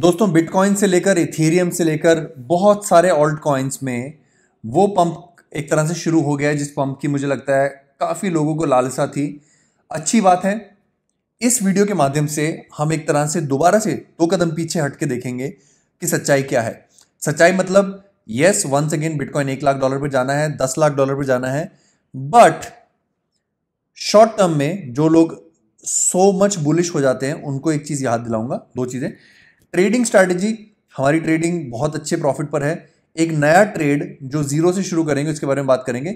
दोस्तों बिटकॉइन से लेकर इथेरियम से लेकर बहुत सारे ऑल्ट कॉइन्स में वो पंप एक तरह से शुरू हो गया है जिस पंप की मुझे लगता है काफ़ी लोगों को लालसा थी अच्छी बात है इस वीडियो के माध्यम से हम एक तरह से दोबारा से दो कदम पीछे हट के देखेंगे कि सच्चाई क्या है सच्चाई मतलब यस वंस अगेन बिटकॉइन एक लाख डॉलर पर जाना है दस लाख डॉलर पर जाना है बट शॉर्ट टर्म में जो लोग सो मच बुलिश हो जाते हैं उनको एक चीज़ याद दिलाऊंगा दो चीज़ें ट्रेडिंग स्ट्रैटेजी हमारी ट्रेडिंग बहुत अच्छे प्रॉफिट पर है एक नया ट्रेड जो जीरो से शुरू करेंगे उसके बारे में बात करेंगे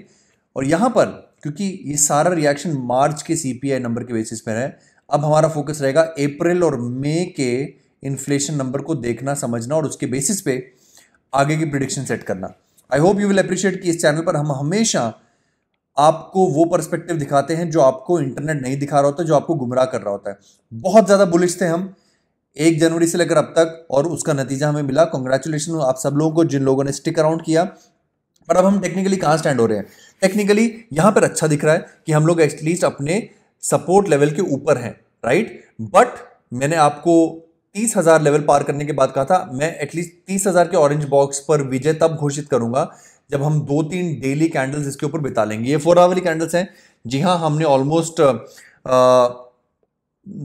और यहाँ पर क्योंकि ये सारा रिएक्शन मार्च के सीपीआई नंबर के बेसिस पर है अब हमारा फोकस रहेगा अप्रैल और मई के इन्फ्लेशन नंबर को देखना समझना और उसके बेसिस पे आगे की प्रिडिक्शन सेट करना I hope you will appreciate कि इस चैनल पर हम हमेशा आपको वो पर्सपेक्टिव दिखाते हैं जो आपको इंटरनेट नहीं दिखा रहा होता जो आपको गुमराह कर रहा होता है बहुत ज़्यादा बुलिश थे हम एक जनवरी से लेकर अब तक और उसका नतीजा हमें मिला कॉन्ग्रेचुलेशन आप सब लोगों को जिन लोगों ने स्टिक अराउंड किया पर अब हम टेक्निकली कहाँ स्टैंड हो रहे हैं टेक्निकली यहाँ पर अच्छा दिख रहा है कि हम लोग एटलीस्ट अपने सपोर्ट लेवल के ऊपर हैं राइट बट मैंने आपको तीस हजार लेवल पार करने के बाद कहा था मैं एटलीस्ट तीस हजार के ऑरेंज बॉक्स पर विजय तब घोषित करूंगा जब हम दो तीन डेली कैंडल्स इसके ऊपर बिता लेंगे ये फोर आवर वाली कैंडल्स हैं जी हाँ हमने ऑलमोस्ट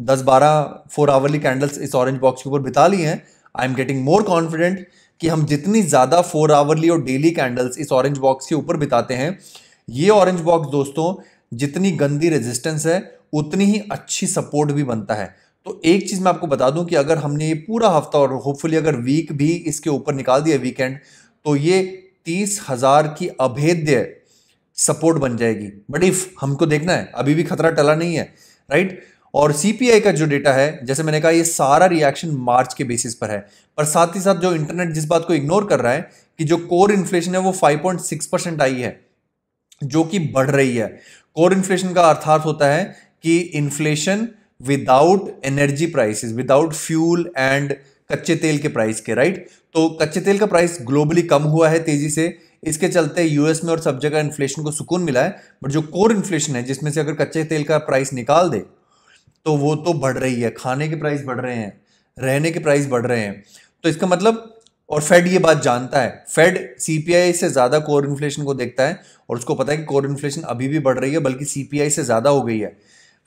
दस बारह फोर आवरली कैंडल्स इस ऑरेंज बॉक्स के ऊपर बिता ली हैं I am getting more confident कि हम जितनी ज़्यादा फोर आवरली और डेली कैंडल्स इस ऑरेंज बॉक्स के ऊपर बिताते हैं ये ऑरेंज बॉक्स दोस्तों जितनी गंदी रेजिस्टेंस है उतनी ही अच्छी सपोर्ट भी बनता है तो एक चीज़ मैं आपको बता दूं कि अगर हमने ये पूरा हफ्ता और होपफुली अगर वीक भी इसके ऊपर निकाल दिया वीकेंड तो ये तीस हज़ार की अभेद्य सपोर्ट बन जाएगी बट इफ़ हमको देखना है अभी भी खतरा टला नहीं है राइट और सीपीआई का जो डेटा है जैसे मैंने कहा ये सारा रिएक्शन मार्च के बेसिस पर है पर साथ ही साथ जो इंटरनेट जिस बात को इग्नोर कर रहा है कि जो कोर इन्फ्लेशन है वो 5.6 परसेंट आई है जो कि बढ़ रही है कोर इन्फ्लेशन का अर्थार्थ होता है कि inflation without energy prices without fuel and कच्चे तेल के प्राइस के राइट तो कच्चे तेल का प्राइस ग्लोबली कम हुआ है तेजी से इसके चलते यूएस में और सब जगह इन्फ्लेशन को सुकून मिला है बट जो कोर इन्फ्लेशन है जिसमें से अगर कच्चे तेल का प्राइस निकाल दे तो वो तो बढ़ रही है खाने के प्राइस बढ़ रहे हैं रहने के प्राइस बढ़ रहे हैं तो इसका मतलब और फेड ये बात जानता है फेड सीपीआई से ज़्यादा कोर इन्फ्लेशन को देखता है और उसको पता है कि कोर इन्फ्लेशन अभी भी बढ़ रही है बल्कि सीपीआई से ज़्यादा हो गई है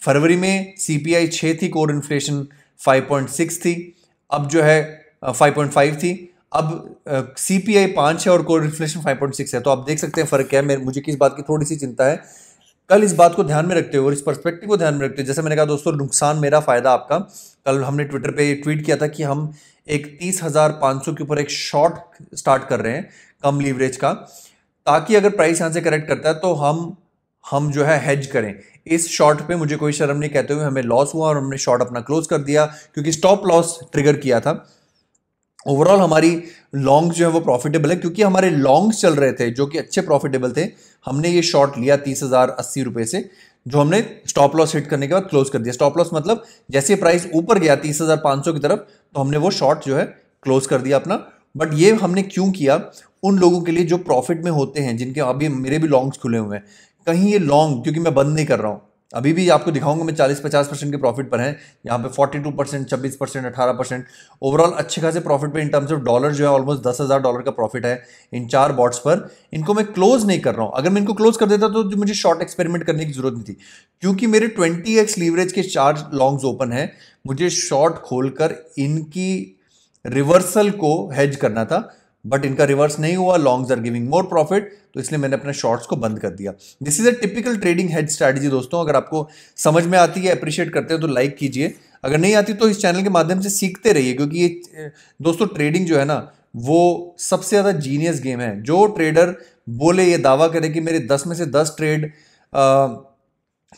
फरवरी में सीपीआई 6 थी कोर इन्फ्लेशन 5.6 थी अब जो है 5.5 थी अब सीपीआई पाँच है और कोर इन्फ्लेशन 5.6 है तो आप देख सकते हैं फ़र्क है मुझे किस बात की थोड़ी सी चिंता है कल इस बात को ध्यान में रखते हुए और इस परस्पेक्टिव को ध्यान में रखते हुए जैसे मैंने कहा दोस्तों नुकसान मेरा फ़ायदा आपका कल हमने ट्विटर पे ट्वीट किया था कि हम एक तीस हज़ार पाँच सौ के ऊपर एक शॉर्ट स्टार्ट कर रहे हैं कम लीवरेज का ताकि अगर प्राइस यहाँ से करेक्ट करता है तो हम हम जो है हेज करें इस शॉर्ट पे मुझे कोई शर्म नहीं कहते हुए हमें लॉस हुआ और हमने शॉर्ट अपना क्लोज कर दिया क्योंकि स्टॉप लॉस ट्रिगर किया था ओवरऑल हमारी लॉन्ग जो है वो प्रॉफिटेबल है क्योंकि हमारे लॉन्ग्स चल रहे थे जो कि अच्छे प्रॉफिटेबल थे हमने ये शॉर्ट लिया तीस हज़ार अस्सी रुपये से जो हमने स्टॉप लॉस हिट करने के बाद क्लोज कर दिया स्टॉप लॉस मतलब जैसे प्राइस ऊपर गया तीस हज़ार पाँच सौ की तरफ तो हमने वो शॉर्ट जो है क्लोज कर दिया अपना बट ये हमने क्यों किया उन लोगों के लिए जो प्रॉफिट में होते हैं जिनके अभी मेरे भी लॉन्ग्स खुले हुए हैं कहीं ये लॉन्ग क्योंकि मैं बंद नहीं कर रहा हूँ अभी भी आपको दिखाऊंगा मैं चालीस पचास परसेंट के प्रॉफिट पर है यहाँ पे फोर्टी टू परसेंट छब्बीस परसेंट अठारह परसेंट ओवरऑल अच्छे खासे प्रॉफिट पे इन टर्म्स ऑफ डॉलर जो है ऑलमोस्ट दस हज़ार डॉलर का प्रॉफिट है इन चार बॉट्स पर इनको मैं क्लोज नहीं कर रहा हूँ अगर मैं इनको क्लोज कर देता तो मुझे शॉर्ट एक्सपेरिमेंट करने की जरूरत नहीं थी क्योंकि मेरे ट्वेंटी एक्स लीवरेज के चार लॉन्ग्स ओपन है मुझे शॉर्ट खोलकर इनकी रिवर्सल को हैज करना था बट इनका रिवर्स नहीं हुआ longs are giving more profit तो इसलिए मैंने अपने शॉर्ट्स को बंद कर दिया this is a typical trading head strategy दोस्तों अगर आपको समझ में आती है अप्रिशिएट करते हो तो लाइक कीजिए अगर नहीं आती तो इस चैनल के माध्यम से सीखते रहिए क्योंकि ये दोस्तों ट्रेडिंग जो है ना वो सबसे ज़्यादा जीनियस गेम है जो ट्रेडर बोले ये दावा करे कि मेरे दस में से दस ट्रेड आ,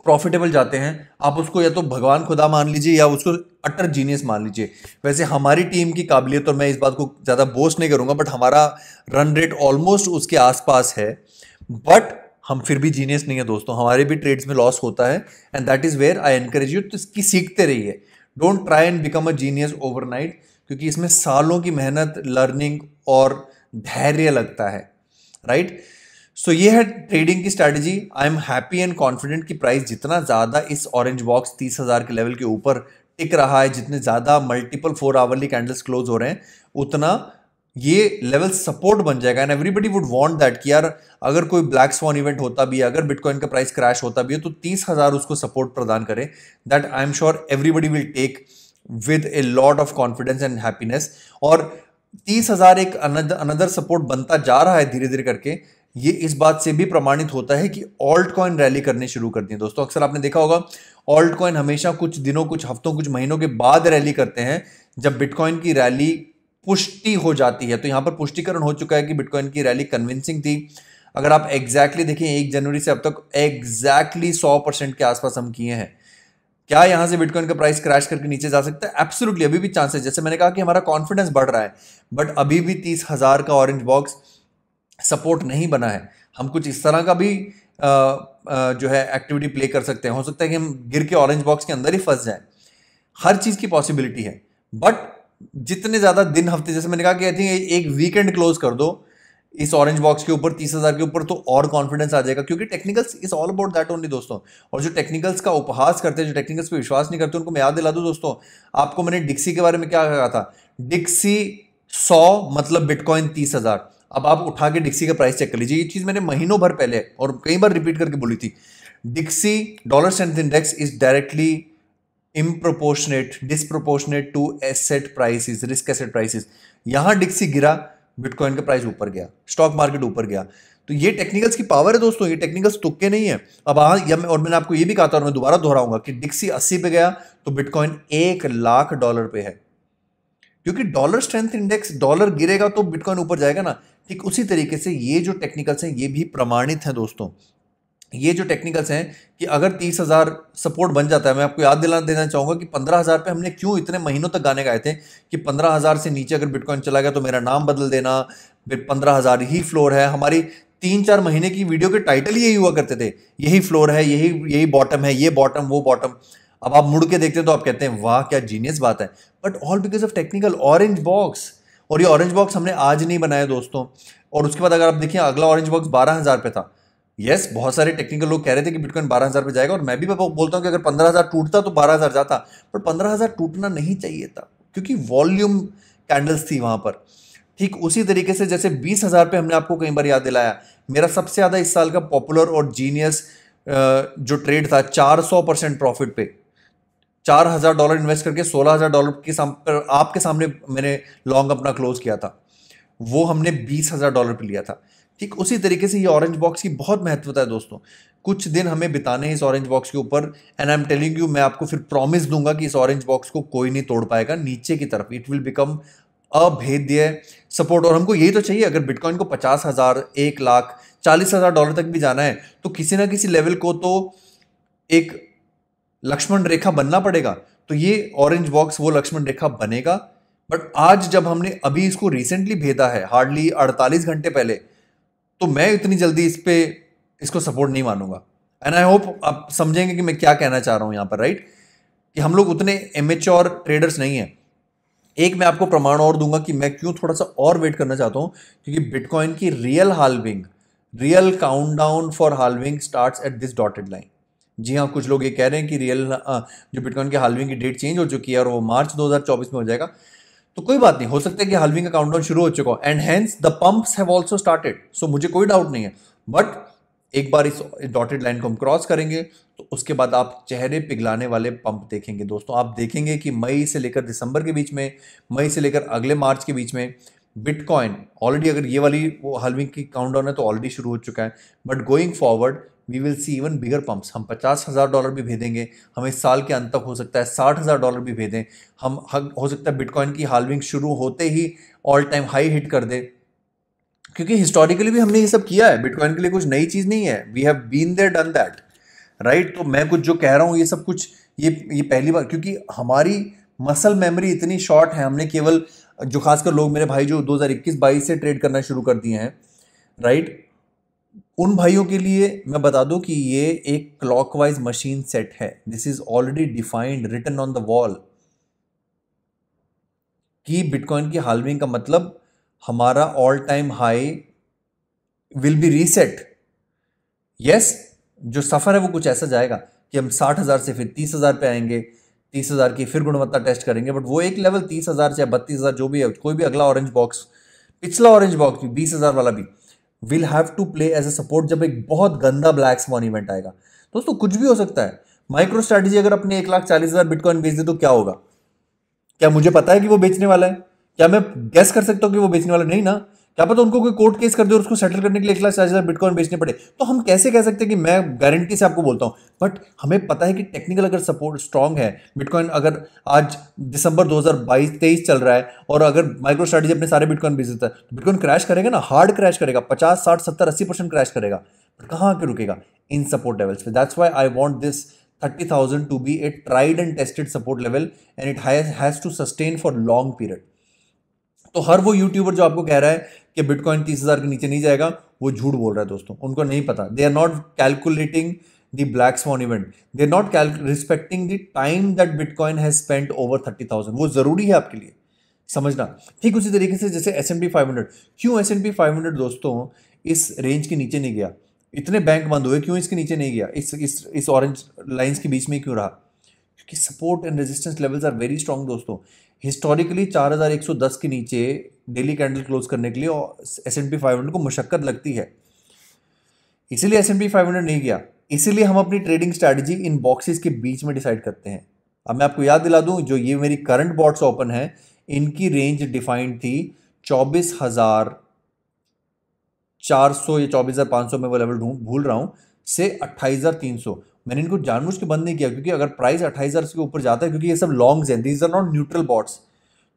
प्रॉफिटेबल जाते हैं आप उसको या तो भगवान खुदा मान लीजिए या उसको अटर जीनियस मान लीजिए वैसे हमारी टीम की काबिलियत और मैं इस बात को ज़्यादा बोस्ट नहीं करूँगा बट हमारा रन रेट ऑलमोस्ट उसके आसपास है बट हम फिर भी जीनियस नहीं है दोस्तों हमारे भी ट्रेड्स में लॉस होता है and that is where I encourage you तो इसकी सीखते रहिए don't try and become a genius overnight क्योंकि इसमें सालों की मेहनत लर्निंग और धैर्य लगता है राइट right? सो so, ये है ट्रेडिंग की strategy I am happy and confident कि प्राइस जितना ज़्यादा इस ऑरेंज बॉक्स तीस हज़ार के लेवल के ऊपर टिक रहा है जितने ज़्यादा multiple four hourly candles close हो रहे हैं उतना ये लेवल सपोर्ट बन जाएगा and everybody would want that कि यार अगर कोई ब्लैक स्वान इवेंट होता भी है अगर बिटकॉइन का प्राइस क्रैश होता भी है तो तीस हज़ार उसको सपोर्ट प्रदान करें that I am sure everybody will take with a lot of confidence and happiness और तीस हज़ार एक अनदर सपोर्ट बनता जा रहा है धीरे धीरे करके ये इस बात से भी प्रमाणित होता है कि ऑल्ट कॉइन रैली करने शुरू करती है दोस्तों अक्सर आपने देखा होगा ऑल्ट कॉइन हमेशा कुछ दिनों कुछ हफ्तों कुछ महीनों के बाद रैली करते हैं जब बिटकॉइन की रैली पुष्टि हो जाती है तो यहां पर पुष्टिकरण हो चुका है कि बिटकॉइन की रैली कन्विंसिंग थी अगर आप एग्जैक्टली देखें एक जनवरी से अब तक एग्जैक्टली सौ परसेंट के आसपास हम किए हैं क्या यहां से बिटकॉइन का प्राइस क्रैश करके नीचे जा सकता है एब्सोल्युटली अभी भी चांसेस जैसे मैंने कहा कि हमारा कॉन्फिडेंस बढ़ रहा है बट अभी भी तीस हजार का ऑरेंज बॉक्स सपोर्ट नहीं बना है हम कुछ इस तरह का भी आ, आ, जो है एक्टिविटी प्ले कर सकते हैं हो सकता है कि हम गिर के ऑरेंज बॉक्स के अंदर ही फंस जाएं हर चीज़ की पॉसिबिलिटी है बट जितने ज़्यादा दिन हफ्ते जैसे मैंने कहा कि आई थिंक एक वीकेंड क्लोज कर दो इस ऑरेंज बॉक्स के ऊपर तीस हज़ार के ऊपर तो और कॉन्फिडेंस आ जाएगा क्योंकि technicals is all about that only दोस्तों और जो टेक्निकल्स का उपहास करते हैं जो टेक्निकल्स पे विश्वास नहीं करते उनको मैं याद दिला दूँ दोस्तों आपको मैंने डिक्सी के बारे में क्या कहा था डिक्सी सौ मतलब बिटकॉइन तीस हज़ार अब आप उठा के डिक्सी का प्राइस चेक कर लीजिए ये चीज़ मैंने महीनों भर पहले और कई बार रिपीट करके बोली थी DXY dollar strength index is directly improportionate disproportionate to asset prices risk asset prices यहाँ डिक्सी गिरा बिटकॉइन का प्राइस ऊपर गया स्टॉक मार्केट ऊपर गया तो ये टेक्निकल्स की पावर है दोस्तों ये टेक्निकल्स तुक्के नहीं है अब आ, हाँ, या मैं और मैंने आपको ये भी कहा था और मैं दोबारा दोहराऊंगा कि डिक्सी अस्सी पे गया तो बिटकॉइन एक लाख डॉलर पे है क्योंकि डॉलर स्ट्रेंथ इंडेक्स डॉलर गिरेगा तो बिटकॉइन ऊपर जाएगा ना ठीक उसी तरीके से ये जो टेक्निकल्स हैं ये भी प्रमाणित हैं दोस्तों ये जो टेक्निकल्स हैं कि अगर तीस हज़ार सपोर्ट बन जाता है मैं आपको याद दिला देना चाहूँगा कि पंद्रह हज़ार पे हमने क्यों इतने महीनों तक गाने गाए थे कि पंद्रह हज़ार से नीचे अगर बिटकॉइन चला गया तो मेरा नाम बदल देना फिर पंद्रह हज़ार ही फ्लोर है हमारी तीन चार महीने की वीडियो के टाइटल यही हुआ करते थे यही फ्लोर है यही यही बॉटम है ये बॉटम वो बॉटम अब आप मुड़ के देखते हैं तो आप कहते हैं वाह क्या जीनियस बात है but all because of technical orange box और ये ऑरेंज बॉक्स हमने आज नहीं बनाया दोस्तों और उसके बाद अगर आप देखें अगला ऑरेंज बॉक्स बारह हज़ार पे था यस yes, बहुत सारे टेक्निकल लोग कह रहे थे कि बिटकॉइन बारह हज़ार पे जाएगा और मैं भी बोलता हूँ कि अगर पंद्रह हज़ार टूटता तो बारह हज़ार जाता पर पंद्रह हज़ार टूटना नहीं चाहिए था क्योंकि वॉल्यूम कैंडल्स थी वहाँ पर ठीक उसी तरीके से जैसे बीस हज़ार पे हमने आपको कई बार याद दिलाया मेरा सबसे ज़्यादा इस साल का पॉपुलर और जीनियस जो ट्रेड था चार सौ परसेंट प्रॉफिट पे चार हजार डॉलर इन्वेस्ट करके सोलह हजार डॉलर के साम, पर आपके सामने मैंने लॉन्ग अपना क्लोज किया था वो हमने बीस हजार डॉलर पे लिया था ठीक उसी तरीके से ये ऑरेंज बॉक्स की बहुत महत्वता है दोस्तों कुछ दिन हमें बिताने हैं इस ऑरेंज बॉक्स के ऊपर and I am telling you मैं आपको फिर प्रॉमिस दूंगा कि इस ऑरेंज बॉक्स को कोई नहीं तोड़ पाएगा नीचे की तरफ इट विल बिकम अभेद्य सपोर्ट और हमको यही तो चाहिए अगर बिटकॉइन को पचास हज़ार एक लाख चालीस हज़ार डॉलर तक भी जाना है तो किसी ना किसी लेवल को तो एक लक्ष्मण रेखा बनना पड़ेगा तो ये ऑरेंज बॉक्स वो लक्ष्मण रेखा बनेगा बट आज जब हमने अभी इसको रिसेंटली भेजा है हार्डली 48 घंटे पहले तो मैं इतनी जल्दी इस पर इसको सपोर्ट नहीं मानूंगा एंड आई होप आप समझेंगे कि मैं क्या कहना चाह रहा हूँ यहाँ पर राइट right? कि हम लोग उतने एमएच और ट्रेडर्स नहीं हैं एक मैं आपको प्रमाण और दूंगा कि मैं क्यों थोड़ा सा और वेट करना चाहता हूँ क्योंकि बिटकॉइन की real halving real down for halving start at this dotted line जी हाँ कुछ लोग ये कह रहे हैं कि रियल जो बिटकॉइन के हालविंग की डेट चेंज हो चुकी है और वो मार्च 2024 में हो जाएगा तो कोई बात नहीं हो सकता है कि हालविंग का काउंटडाउन शुरू हो चुका हो and hence the pumps have also started so मुझे कोई डाउट नहीं है बट एक बार इस डॉटेड लाइन को हम क्रॉस करेंगे तो उसके बाद आप चेहरे पिघलाने वाले पंप देखेंगे दोस्तों आप देखेंगे कि मई से लेकर दिसंबर के बीच में मई से लेकर अगले मार्च के बीच में बिटकॉइन ऑलरेडी अगर ये वाली वो हलविंग की काउंटडाउन है तो ऑलरेडी शुरू हो चुका है but going forward we will see even bigger pumps हम पचास हज़ार डॉलर भी भेजेंगे हम इस साल के अंत तक हो सकता है साठ हज़ार डॉलर भी भेजें हम हो सकता है बिटकॉइन की हालविंग शुरू होते ही ऑल टाइम हाई हिट कर दे क्योंकि हिस्टोरिकली भी हमने ये सब किया है बिटकॉइन के लिए कुछ नई चीज़ नहीं है we have been there done that right तो मैं कुछ जो कह रहा हूँ ये सब कुछ ये ये पहली बार क्योंकि हमारी मसल मेमोरी इतनी शॉर्ट है हमने केवल जो खासकर लोग मेरे भाई जो 2021-22 से ट्रेड करना शुरू कर दिए हैं राइट उन भाइयों के लिए मैं बता दूं कि ये एक क्लॉकवाइज मशीन सेट है this is already defined written on the wall कि बिटकॉइन की हालविंग का मतलब हमारा all time high will be reset yes जो सफ़र है वो कुछ ऐसा जाएगा कि हम साठ हज़ार से फिर तीस हज़ार पे आएंगे तीस हज़ार की फिर गुणवत्ता टेस्ट करेंगे बट वो एक लेवल तीस हज़ार या बत्तीस हज़ार जो भी है कोई भी अगला ऑरेंज बॉक्स पिछला ऑरेंज बॉक्स भी बीस हज़ार वाला भी will have to play as a support जब एक बहुत गंदा ब्लैक स्मॉन इवेंट आएगा दोस्तों कुछ भी हो सकता है माइक्रो स्ट्रैटेजी अगर अपने एक लाख चालीस हजार बिटकॉइन बेच दे तो क्या होगा क्या मुझे पता है कि वो बेचने वाला है क्या मैं गैस कर सकता हूँ कि वो बेचने वाला नहीं ना क्या पता उनको कोई कोर्ट केस कर दे और उसको सेटल करने के लिए एक लाख चालीस हज़ार बिटकॉइन बेचने पड़े तो हम कैसे कह सकते हैं कि मैं गारंटी से आपको बोलता हूँ बट हमें पता है कि टेक्निकल अगर सपोर्ट स्ट्रांग है बिटकॉइन अगर आज दिसंबर 2022 23 चल रहा है और अगर माइक्रो स्ट्रेटेजी अपने सारे बिटकॉइन बेच देता है तो बिटकॉइन क्रैश करेगा ना हार्ड क्रैश करेगा पचास साठ सत्तर अस्सी परसेंट क्रैश करेगा बट कहाँ आके रुकेगा इन सपोर्ट लेवल्स पे that's why I want this thirty thousand to be a tried and tested support level and it has to sustain for long period तो हर वो यूट्यूबर जो आपको कह रहा है कि बिटकॉइन तीस हज़ार के नीचे नहीं जाएगा वो झूठ बोल रहा है दोस्तों उनको नहीं पता they are not calculating the black swan event they are not cal respecting the time that bitcoin has spent over thirty thousand वो ज़रूरी है आपके लिए समझना ठीक उसी तरीके से जैसे S and P five hundred क्यों S and P five hundred दोस्तों इस रेंज के नीचे नहीं गया इतने बैंक बंद हुए क्यों इसके नीचे नहीं गया इस इस इस ऑरेंज लाइंस के बीच में क्यों रहा क्योंकि support and resistance levels are very strong दोस्तों हिस्टोरिकली 4110 के नीचे डेली कैंडल क्लोज करने के लिए और एस एंड पी फाइव को मुशक्क़त लगती है इसीलिए एस एंड पी फाइव नहीं गया इसीलिए हम अपनी ट्रेडिंग स्ट्रैटेजी इन बॉक्सेस के बीच में डिसाइड करते हैं अब मैं आपको याद दिला दूं जो ये मेरी करंट बॉट्स ओपन है इनकी रेंज डिफाइंड थी चौबीस हज़ार चार सौ या चौबीस हज़ार पाँच सौ में वो लेवल भूल रहा हूँ से अट्ठाईस हज़ार तीन सौ मैंने इनको जानबूझ के बंद नहीं किया क्योंकि अगर प्राइस अट्ठाईस हज़ार के ऊपर जाता है क्योंकि ये सब लॉन्ग्स हैं these are not neutral bots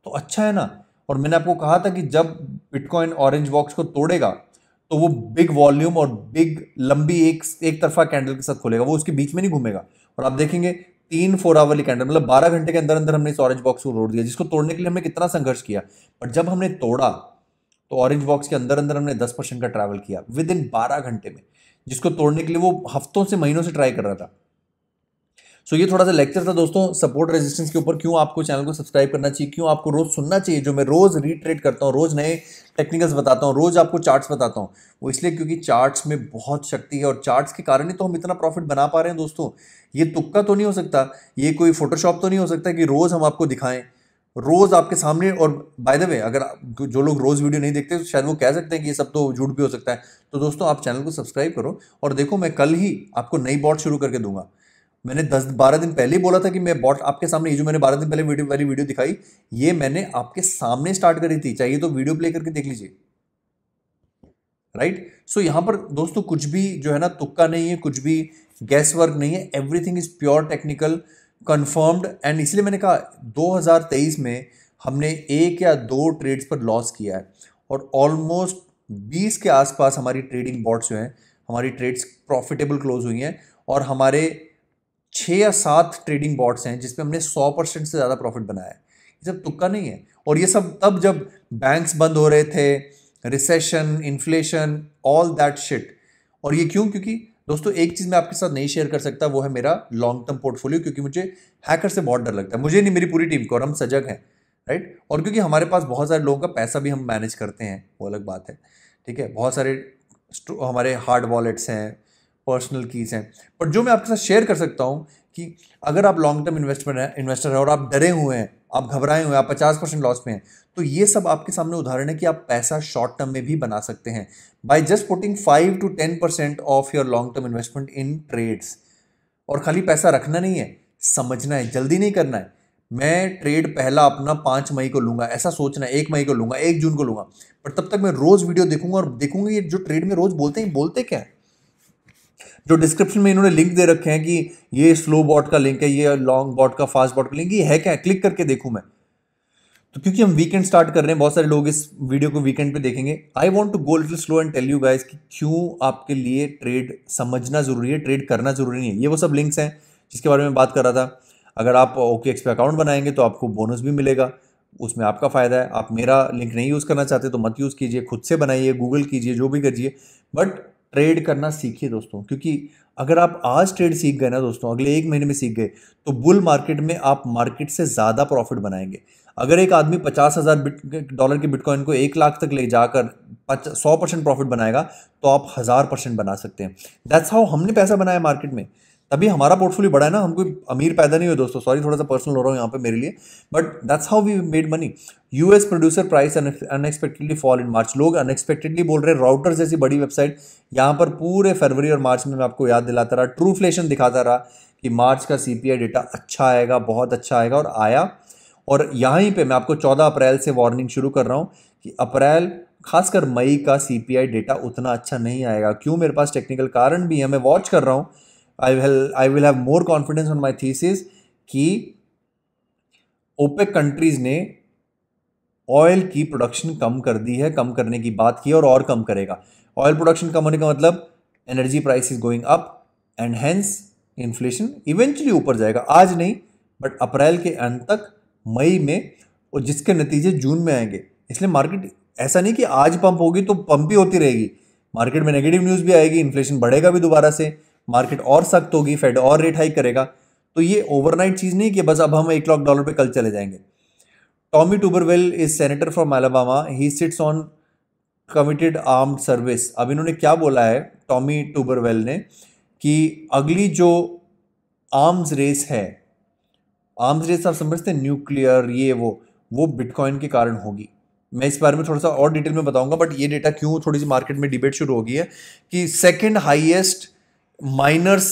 तो अच्छा है ना और मैंने आपको कहा था कि जब बिटकॉइन ऑरेंज बॉक्स को तोड़ेगा तो वो बिग वॉल्यूम और बिग लंबी एक एक तरफा कैंडल के साथ खोलेगा वो उसके बीच में नहीं घूमेगा और आप देखेंगे तीन फोर आवर वाली कैंडल मतलब बारह घंटे के अंदर अंदर हमने इस ऑरेंज बॉक्स को तोड़ दिया जिसको तोड़ने के लिए हमने कितना संघर्ष किया बट जब हमने तोड़ा तो ऑरेंज बॉक्स के अंदर अंदर हमने दस परसेंट का ट्रैवल किया विद इन बारह घंटे में जिसको तोड़ने के लिए वो हफ्तों से महीनों से ट्राई कर रहा था सो ये थोड़ा सा लेक्चर था दोस्तों सपोर्ट रेजिस्टेंस के ऊपर क्यों आपको चैनल को सब्सक्राइब करना चाहिए क्यों आपको रोज़ सुनना चाहिए जो मैं रोज़ रीट्रेड करता हूँ रोज़ नए टेक्निकल्स बताता हूँ रोज़ आपको चार्ट्स बताता हूँ वो इसलिए क्योंकि चार्ट्स में बहुत शक्ति है और चार्ट्स के कारण ही तो हम इतना प्रॉफिट बना पा रहे हैं दोस्तों ये तुक्का तो नहीं हो सकता ये कोई फोटोशॉप तो नहीं हो सकता कि रोज़ हम आपको दिखाएं रोज़ आपके सामने और बाय द वे अगर जो लोग रोज़ वीडियो नहीं देखते तो शायद वो कह सकते हैं कि ये सब तो झूठ भी हो सकता है तो दोस्तों आप चैनल को सब्सक्राइब करो और देखो मैं कल ही आपको नई बॉट शुरू करके दूंगा मैंने दस बारह दिन पहले ही बोला था कि मैं बॉट आपके सामने ये जो मैंने बारह दिन पहले वीडियो वाली वीडियो दिखाई ये मैंने आपके सामने स्टार्ट करी थी चाहिए तो वीडियो प्ले करके देख लीजिए राइट सो यहां यहाँ पर दोस्तों कुछ भी जो है ना तुक्का नहीं है कुछ भी गैस वर्क नहीं है everything is pure technical confirmed and इसलिए मैंने कहा 2023 में हमने एक या दो ट्रेड्स पर लॉस किया है और ऑलमोस्ट 20 के आसपास हमारी ट्रेडिंग बॉट्स जो हैं हमारी ट्रेड्स प्रॉफिटेबल क्लोज हुई हैं और हमारे छः या सात ट्रेडिंग बॉट्स हैं जिसपे हमने सौ परसेंट से ज़्यादा प्रॉफिट बनाया है जब सब तुक्का नहीं है और ये सब तब जब बैंक्स बंद हो रहे थे recession inflation all that shit और ये क्यों क्योंकि दोस्तों एक चीज़ मैं आपके साथ नहीं शेयर कर सकता वो है मेरा लॉन्ग टर्म पोर्टफोलियो क्योंकि मुझे हैकर से बहुत डर लगता है मुझे नहीं मेरी पूरी टीम को और हम सजग हैं राइट और क्योंकि हमारे पास बहुत सारे लोगों का पैसा भी हम मैनेज करते हैं वो अलग बात है ठीक है बहुत सारे हमारे हार्ड वॉलेट्स हैं पर्सनल कीज़ हैं बट जो मैं आपके साथ शेयर कर सकता हूँ कि अगर आप लॉन्ग टर्म इन्वेस्टमेंट हैं इन्वेस्टर हैं और आप डरे हुए हैं आप घबराए हुए हैं आप पचास परसेंट लॉस में हैं तो ये सब आपके सामने उदाहरण है कि आप पैसा शॉर्ट टर्म में भी बना सकते हैं by just putting five to ten percent of your long term investment in trades और खाली पैसा रखना नहीं है समझना है जल्दी नहीं करना है मैं ट्रेड पहला अपना पाँच मई को लूँगा ऐसा सोचना है एक मई को लूँगा एक जून को लूँगा पर तब तक मैं रोज़ वीडियो देखूँगा और देखूँगा ये जो ट्रेड में रोज़ बोलते हैं बोलते क्या है जो डिस्क्रिप्शन में इन्होंने लिंक दे रखे हैं कि ये स्लो बॉट का लिंक है ये लॉन्ग बॉट का फास्ट बॉट का लिंक ये है क्या क्लिक करके देखू मैं तो क्योंकि हम वीकेंड स्टार्ट कर रहे हैं बहुत सारे लोग इस वीडियो को वीकेंड पे देखेंगे I want to go little slow and tell you guys कि क्यों आपके लिए ट्रेड समझना जरूरी है ट्रेड करना जरूरी नहीं है ये वो सब लिंक्स हैं जिसके बारे में बात कर रहा था अगर आप ओके एक्स पे अकाउंट बनाएंगे तो आपको बोनस भी मिलेगा उसमें आपका फ़ायदा है आप मेरा लिंक नहीं यूज़ करना चाहते तो मत यूज़ कीजिए खुद से बनाइए गूगल कीजिए जो भी करिए बट ट्रेड करना सीखिए दोस्तों क्योंकि अगर आप आज ट्रेड सीख गए ना दोस्तों अगले एक महीने में सीख गए तो बुल मार्केट में आप मार्केट से ज़्यादा प्रॉफिट बनाएंगे अगर एक आदमी पचास हज़ार डॉलर के बिटकॉइन को एक लाख तक ले जाकर सौ परसेंट प्रॉफिट बनाएगा तो आप हज़ार परसेंट बना सकते हैं दैट्स हाउ हमने पैसा बनाया मार्केट में तभी हमारा पोर्टफोलियो बड़ा है ना हम कोई अमीर पैदा नहीं हुए दोस्तों सॉरी थोड़ा सा पर्सनल हो रहा हूँ यहाँ पे मेरे लिए but that's how we made money US producer price unexpectedly fall in March लोग अनएक्सपेक्टेडली बोल रहे राउटर जैसी बड़ी वेबसाइट यहाँ पर पूरे फरवरी और मार्च में मैं आपको याद दिलाता रहा ट्रूफ्लेशन दिखाता रहा कि मार्च का सी डेटा अच्छा आएगा बहुत अच्छा आएगा और आया और यहीं पर मैं आपको चौदह अप्रैल से वार्निंग शुरू कर रहा हूँ कि अप्रैल खासकर मई का सी डेटा उतना अच्छा नहीं आएगा क्यों मेरे पास टेक्निकल कारण भी है मैं वॉच कर रहा हूँ I will I will have more confidence on my thesis कि ओपेक कंट्रीज़ ने ऑयल की प्रोडक्शन कम कर दी है कम करने की बात की और और कम करेगा ऑयल प्रोडक्शन कम होने का मतलब energy price is going up and hence inflation eventually ऊपर जाएगा आज नहीं बट अप्रैल के अंत तक मई में और जिसके नतीजे जून में आएंगे इसलिए मार्केट ऐसा नहीं कि आज पंप होगी तो पंप ही होती रहेगी मार्केट में नेगेटिव न्यूज़ भी आएगी इन्फ्लेशन बढ़ेगा भी दोबारा से मार्केट और सख्त होगी फेड और रेट हाइक करेगा तो ये ओवरनाइट चीज़ नहीं कि बस अब हम एक लाख डॉलर पे कल चले जाएंगे Tommy Tuberville is senator from Alabama he sits on committed arm service अब इन्होंने क्या बोला है टॉमी टूबरवेल ने कि अगली जो आर्म्स रेस है आर्म्स रेस आप समझते हैं न्यूक्लियर ये वो वो बिटकॉइन के कारण होगी मैं इस बारे में थोड़ा सा और डिटेल में बताऊंगा बट ये डेटा क्यों थोड़ी सी मार्केट में डिबेट शुरू हो गई है कि second highest miners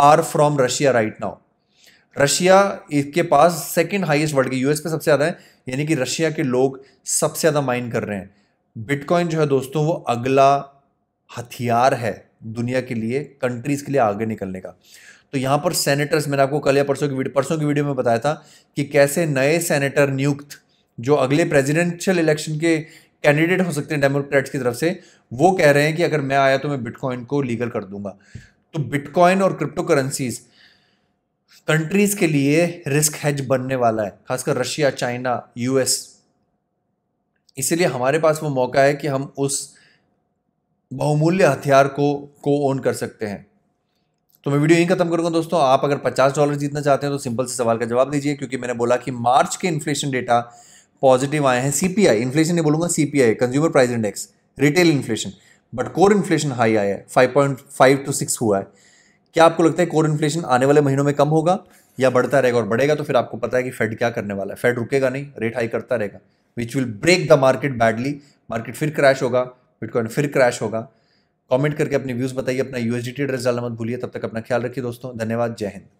are from Russia right now Russia इसके पास सेकेंड हाइएस्ट वर्ल्ड के यूएस पे सबसे ज़्यादा है यानी कि रशिया के लोग सबसे ज़्यादा माइन कर रहे हैं बिटकॉइन जो है दोस्तों वो अगला हथियार है दुनिया के लिए कंट्रीज़ के लिए आगे निकलने का तो यहाँ पर सेनेटर्स मैंने आपको कल या परसों की परसों की वीडियो में बताया था कि कैसे नए सेनेटर नियुक्त जो अगले प्रेसिडेंशियल इलेक्शन के कैंडिडेट हो सकते हैं डेमोक्रेट्स की तरफ से वो कह रहे हैं कि अगर मैं आया तो मैं बिटकॉइन को लीगल कर दूंगा तो बिटकॉइन और क्रिप्टो करेंसीज़ कंट्रीज के लिए रिस्क हेज बनने वाला है खासकर रशिया चाइना यूएस इसीलिए हमारे पास वो मौका है कि हम उस बहुमूल्य हथियार को को ओन कर सकते हैं तो मैं वीडियो यहीं खत्म करूंगा दोस्तों आप अगर 50 डॉलर जीतना चाहते हैं तो सिंपल से सवाल का जवाब दीजिए क्योंकि मैंने बोला कि मार्च के इन्फ्लेशन डेटा पॉजिटिव आए हैं सीपीआई इन्फ्लेशन नहीं बोलूंगा CPI consumer price index retail inflation but core inflation high आया है five point five to six हुआ है क्या आपको लगता है कोर इन्फ्लेशन आने वाले महीनों में कम होगा या बढ़ता रहेगा और बढ़ेगा तो फिर आपको पता है कि फेड क्या करने वाला है फेड रुकेगा नहीं रेट हाई करता रहेगा which will break the market badly market फिर क्रैश होगा बिटकॉइन फिर क्रैश होगा कमेंट करके अपने व्यूज़ बताइए अपना यू टी एड्रेस डालना मत भूलिए तब तक अपना ख्याल रखिए दोस्तों धन्यवाद जय हिंद